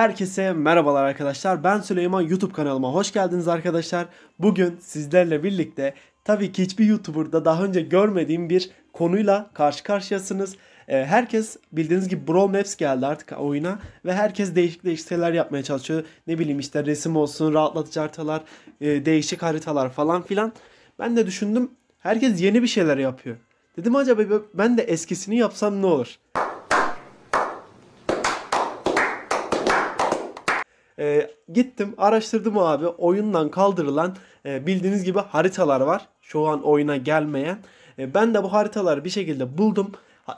Herkese merhabalar arkadaşlar. Ben Süleyman YouTube kanalıma hoş geldiniz arkadaşlar. Bugün sizlerle birlikte tabii ki hiçbir YouTuber'da daha önce görmediğim bir konuyla karşı karşıyasınız. Ee, herkes bildiğiniz gibi Brawl Maps geldi artık oyuna ve herkes değişik değişik şeyler yapmaya çalışıyor. Ne bileyim işte resim olsun, rahatlatıcı haritalar, e, değişik haritalar falan filan. Ben de düşündüm herkes yeni bir şeyler yapıyor. Dedim acaba ben de eskisini yapsam ne olur? E, gittim araştırdım abi oyundan kaldırılan e, bildiğiniz gibi haritalar var. Şu an oyuna gelmeyen. E, ben de bu haritaları bir şekilde buldum.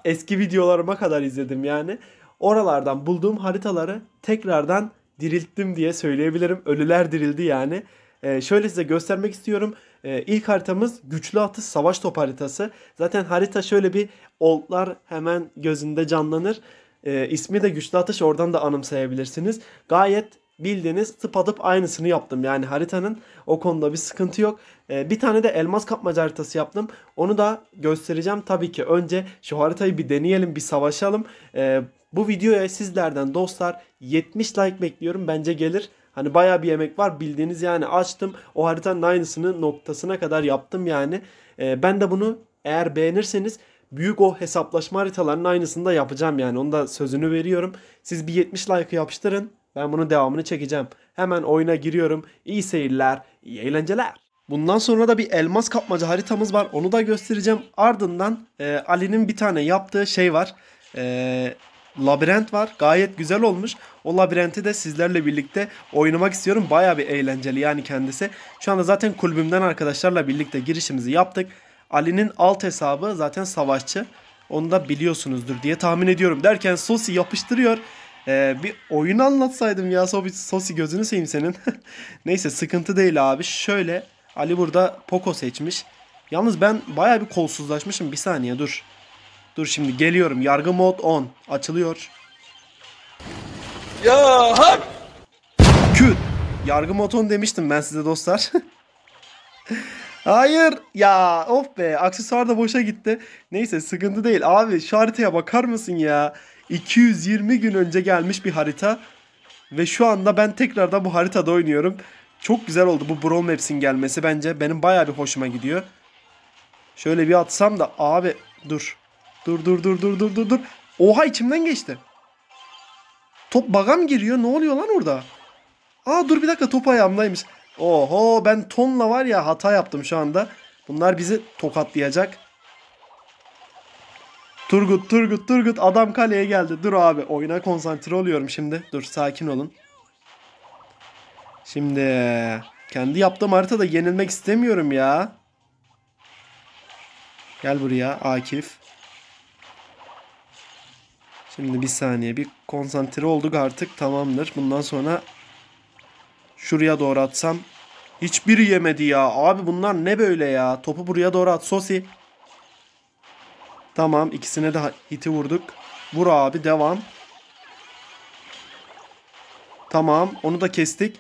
Eski videolarıma kadar izledim yani. Oralardan bulduğum haritaları tekrardan dirilttim diye söyleyebilirim. Ölüler dirildi yani. ee, şöyle size göstermek istiyorum. ee, ilk haritamız güçlü atış savaş top haritası. Zaten harita şöyle bir oldlar hemen gözünde canlanır. ee, ismi de güçlü atış oradan da anımsayabilirsiniz. Gayet bildiğiniz tıpatıp aynısını yaptım. Yani haritanın o konuda bir sıkıntı yok. Ee, bir tane de elmas kapmaca haritası yaptım. Onu da göstereceğim. Tabii ki önce şu haritayı bir deneyelim, bir savaşalım. Ee, bu videoya sizlerden dostlar 70 like bekliyorum. Bence gelir. Hani baya bir yemek var bildiğiniz yani açtım. O haritanın aynısını noktasına kadar yaptım yani. Ee, ben de bunu eğer beğenirseniz büyük o hesaplaşma haritalarının aynısını da yapacağım yani. Onu da sözünü veriyorum. Siz bir 70 like yapıştırın. Ben bunun devamını çekeceğim. Hemen oyuna giriyorum. İyi seyirler, iyi eğlenceler. Bundan sonra da bir elmas kapmaca haritamız var. Onu da göstereceğim. Ardından e, Ali'nin bir tane yaptığı şey var. E, labirent var. Gayet güzel olmuş. O labirenti de sizlerle birlikte oynamak istiyorum. Baya bir eğlenceli yani kendisi. Şu anda zaten kulübümden arkadaşlarla birlikte girişimizi yaptık. Ali'nin alt hesabı zaten savaşçı. Onu da biliyorsunuzdur diye tahmin ediyorum. Derken Sosi yapıştırıyor. Ee, bir oyun anlatsaydım ya Sobi, Sosi gözünü seveyim senin. Neyse sıkıntı değil abi. Şöyle Ali burada Poco seçmiş. Yalnız ben baya bir kolsuzlaşmışım. Bir saniye dur. Dur şimdi geliyorum. Yargı mod on Açılıyor. Ya hak! Küt! Yargı mod on demiştim ben size dostlar. Hayır ya of be aksesuar da boşa gitti. Neyse sıkıntı değil abi şu haritaya bakar mısın ya? 220 gün önce gelmiş bir harita. Ve şu anda ben tekrardan bu haritada oynuyorum. Çok güzel oldu bu Brawl Maps'in gelmesi bence. Benim baya bir hoşuma gidiyor. Şöyle bir atsam da abi dur. Dur dur dur dur dur dur dur. Oha içimden geçti. Top bagam giriyor? Ne oluyor lan orada? Aa dur bir dakika top ayağımdaymış. Oho ben tonla var ya hata yaptım şu anda. Bunlar bizi tokatlayacak. Turgut Turgut Turgut adam kaleye geldi. Dur abi oyuna konsantre oluyorum şimdi. Dur sakin olun. Şimdi kendi yaptığım haritada yenilmek istemiyorum ya. Gel buraya Akif. Şimdi bir saniye bir konsantre olduk artık tamamdır. Bundan sonra şuraya doğru atsam. Hiçbiri yemedi ya. Abi bunlar ne böyle ya. Topu buraya doğru at Sosi. Tamam ikisine de hiti vurduk. Vur abi devam. Tamam onu da kestik.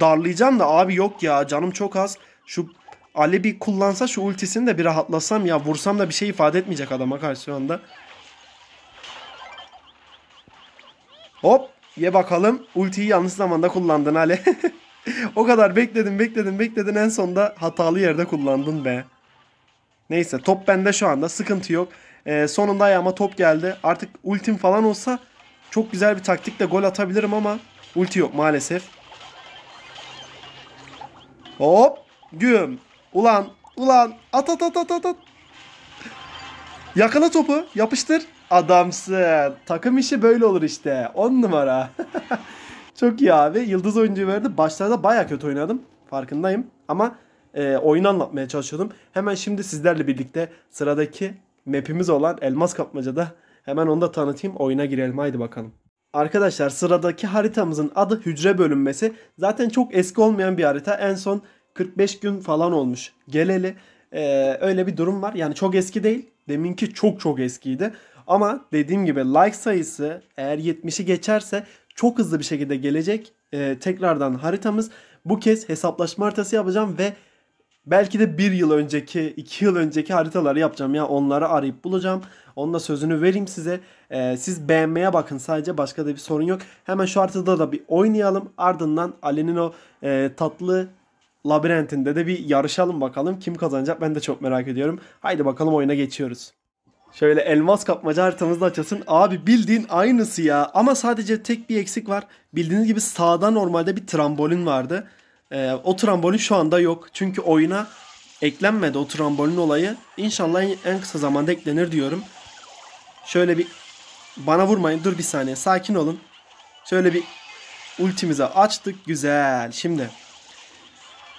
Darlayacağım da abi yok ya canım çok az. Şu Ali bir kullansa şu ultisini de bir rahatlasam ya vursam da bir şey ifade etmeyecek adama karşı şu anda. Hop ye bakalım ultiyi yanlış zamanda kullandın Ali. o kadar bekledim bekledim bekledin en sonda hatalı yerde kullandın be. Neyse top bende şu anda. Sıkıntı yok. E, sonunda ayağıma top geldi. Artık ultim falan olsa çok güzel bir taktikle gol atabilirim ama ulti yok maalesef. Hop. Güm. Ulan. Ulan. At at at at at Yakala topu. Yapıştır. Adamsın. Takım işi böyle olur işte. 10 numara. Çok iyi abi. Yıldız oyuncu verdi. Başlarda baya kötü oynadım. Farkındayım. Ama e, oyunu anlatmaya çalışıyordum. Hemen şimdi sizlerle birlikte sıradaki map'imiz olan Elmas Kapmaca'da hemen onu da tanıtayım. Oyuna girelim haydi bakalım. Arkadaşlar sıradaki haritamızın adı hücre bölünmesi. Zaten çok eski olmayan bir harita. En son 45 gün falan olmuş geleli. Ee, öyle bir durum var. Yani çok eski değil. Deminki çok çok eskiydi. Ama dediğim gibi like sayısı eğer 70'i geçerse çok hızlı bir şekilde gelecek. Ee, tekrardan haritamız. Bu kez hesaplaşma haritası yapacağım ve Belki de bir yıl önceki, iki yıl önceki haritaları yapacağım ya. Onları arayıp bulacağım. Onun sözünü vereyim size. Ee, siz beğenmeye bakın sadece başka da bir sorun yok. Hemen şu haritada da bir oynayalım. Ardından Ali'nin o e, tatlı labirentinde de bir yarışalım bakalım. Kim kazanacak ben de çok merak ediyorum. Haydi bakalım oyuna geçiyoruz. Şöyle elmas kapmaca haritamızda açasın. Abi bildiğin aynısı ya. Ama sadece tek bir eksik var. Bildiğiniz gibi sağda normalde bir trambolin vardı. Ee, o trambolin şu anda yok. Çünkü oyuna eklenmedi o trambolin olayı. İnşallah en kısa zamanda eklenir diyorum. Şöyle bir bana vurmayın dur bir saniye sakin olun. Şöyle bir ultimize açtık güzel. Şimdi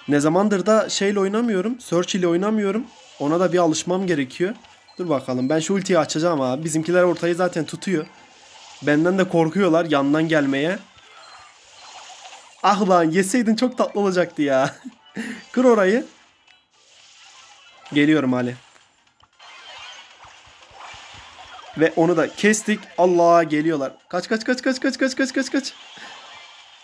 ne zamandır da şeyle oynamıyorum. Search ile oynamıyorum. Ona da bir alışmam gerekiyor. Dur bakalım ben şu ultiyi açacağım abi. Bizimkiler ortayı zaten tutuyor. Benden de korkuyorlar yandan gelmeye. Ah lan yeseydin çok tatlı olacaktı ya. Kır orayı. Geliyorum Ali. Ve onu da kestik. Allah geliyorlar. Kaç kaç kaç kaç kaç kaç kaç kaç kaç.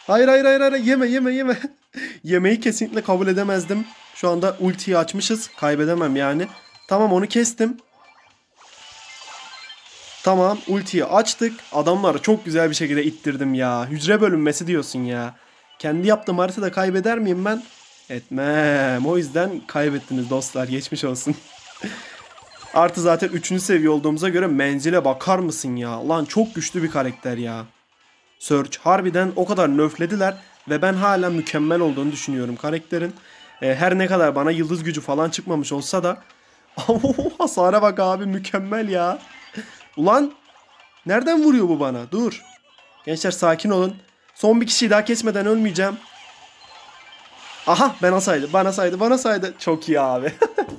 Hayır hayır hayır hayır yeme yeme yeme. Yemeği kesinlikle kabul edemezdim. Şu anda ultiyi açmışız. Kaybedemem yani. Tamam onu kestim. Tamam ultiyi açtık. Adamları çok güzel bir şekilde ittirdim ya. Hücre bölünmesi diyorsun ya. Kendi yaptığım haritada kaybeder miyim ben? Etmem. O yüzden kaybettiniz dostlar. Geçmiş olsun. Artı zaten 3. seviye olduğumuza göre menzile bakar mısın ya? Lan çok güçlü bir karakter ya. Search harbiden o kadar nöflediler ve ben hala mükemmel olduğunu düşünüyorum karakterin. E, her ne kadar bana yıldız gücü falan çıkmamış olsa da hasara bak abi mükemmel ya. Ulan nereden vuruyor bu bana? Dur. Gençler sakin olun. Son bir kişiyi daha kesmeden ölmeyeceğim. Aha ben asaydı, Bana saydı. Bana saydı. Çok iyi abi.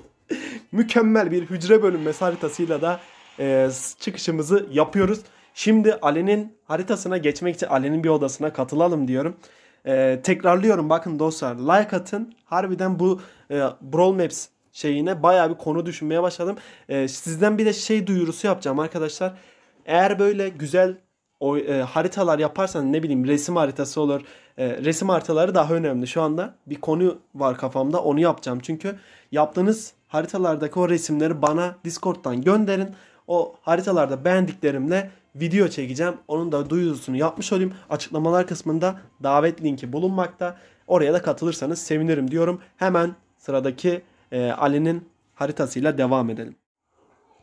Mükemmel bir hücre bölünmesi haritasıyla da e, çıkışımızı yapıyoruz. Şimdi Ali'nin haritasına geçmek için Ali'nin bir odasına katılalım diyorum. E, tekrarlıyorum bakın dostlar. Like atın. Harbiden bu e, Brawl Maps şeyine baya bir konu düşünmeye başladım. E, sizden bir de şey duyurusu yapacağım arkadaşlar. Eğer böyle güzel o, e, haritalar yaparsan ne bileyim resim haritası olur. E, resim haritaları daha önemli. Şu anda bir konu var kafamda onu yapacağım. Çünkü yaptığınız haritalardaki o resimleri bana Discord'dan gönderin. O haritalarda beğendiklerimle video çekeceğim. Onun da duyurusunu yapmış olayım. Açıklamalar kısmında davet linki bulunmakta. Oraya da katılırsanız sevinirim diyorum. Hemen sıradaki e, Ali'nin haritasıyla devam edelim.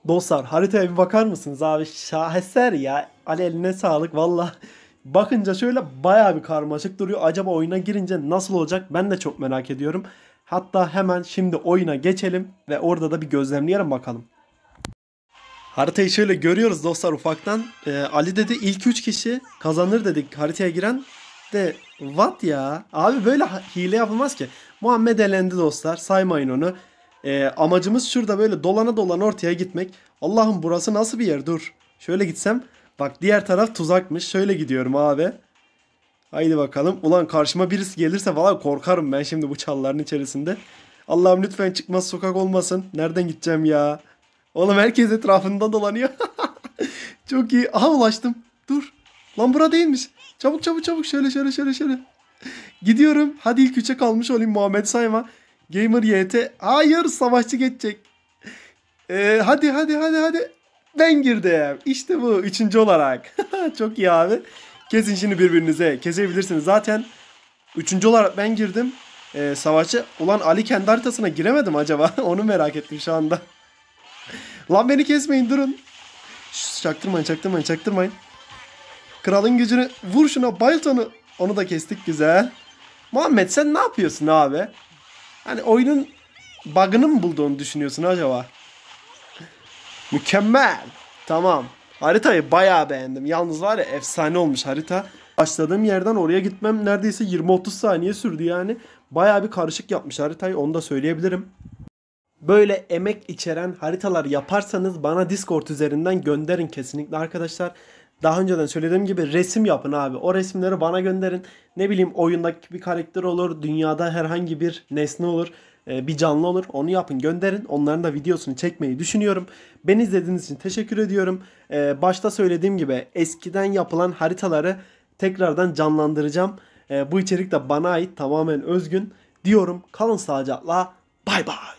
Dostlar haritaya bir bakar mısınız abi? Şaheser ya. Ali eline sağlık valla. Bakınca şöyle baya bir karmaşık duruyor. Acaba oyuna girince nasıl olacak? Ben de çok merak ediyorum. Hatta hemen şimdi oyuna geçelim ve orada da bir gözlemleyelim bakalım. Haritayı şöyle görüyoruz dostlar ufaktan. Ee, Ali dedi ilk 3 kişi kazanır dedik haritaya giren. De what ya? Abi böyle hile yapılmaz ki. Muhammed elendi dostlar saymayın onu. E, amacımız şurada böyle dolana dolana ortaya gitmek. Allah'ım burası nasıl bir yer dur. Şöyle gitsem. Bak diğer taraf tuzakmış. Şöyle gidiyorum abi. Haydi bakalım. Ulan karşıma birisi gelirse falan korkarım ben şimdi bu çalların içerisinde. Allah'ım lütfen çıkmaz sokak olmasın. Nereden gideceğim ya? Oğlum herkes etrafında dolanıyor. Çok iyi. Aha ulaştım. Dur. Lan bura değilmiş. Çabuk çabuk çabuk. Şöyle şöyle şöyle şöyle. Gidiyorum. Hadi ilk üçe kalmış olayım Muhammed Sayma. Gamer YT. Hayır savaşçı geçecek. Ee, hadi hadi hadi hadi. Ben girdim. İşte bu. Üçüncü olarak. Çok iyi abi. Kesin şimdi birbirinize. Kesebilirsiniz. Zaten üçüncü olarak ben girdim. Ee, savaşçı. Ulan Ali kendi haritasına giremedim acaba? Onu merak ettim şu anda. Lan beni kesmeyin durun. Şş, çaktırmayın çaktırmayın çaktırmayın. Kralın gücünü vur şuna bayılt onu. Onu da kestik güzel. Muhammed sen ne yapıyorsun abi? Hani oyunun bug'ını mı bulduğunu düşünüyorsun acaba? Mükemmel. Tamam. Haritayı bayağı beğendim. Yalnız var ya efsane olmuş harita. Başladığım yerden oraya gitmem neredeyse 20-30 saniye sürdü yani. Bayağı bir karışık yapmış haritayı onu da söyleyebilirim. Böyle emek içeren haritalar yaparsanız bana Discord üzerinden gönderin kesinlikle arkadaşlar daha önceden söylediğim gibi resim yapın abi. O resimleri bana gönderin. Ne bileyim oyundaki bir karakter olur, dünyada herhangi bir nesne olur, e, bir canlı olur. Onu yapın gönderin. Onların da videosunu çekmeyi düşünüyorum. Beni izlediğiniz için teşekkür ediyorum. E, başta söylediğim gibi eskiden yapılan haritaları tekrardan canlandıracağım. E, bu içerik de bana ait tamamen özgün. Diyorum kalın sağlıcakla bay bay.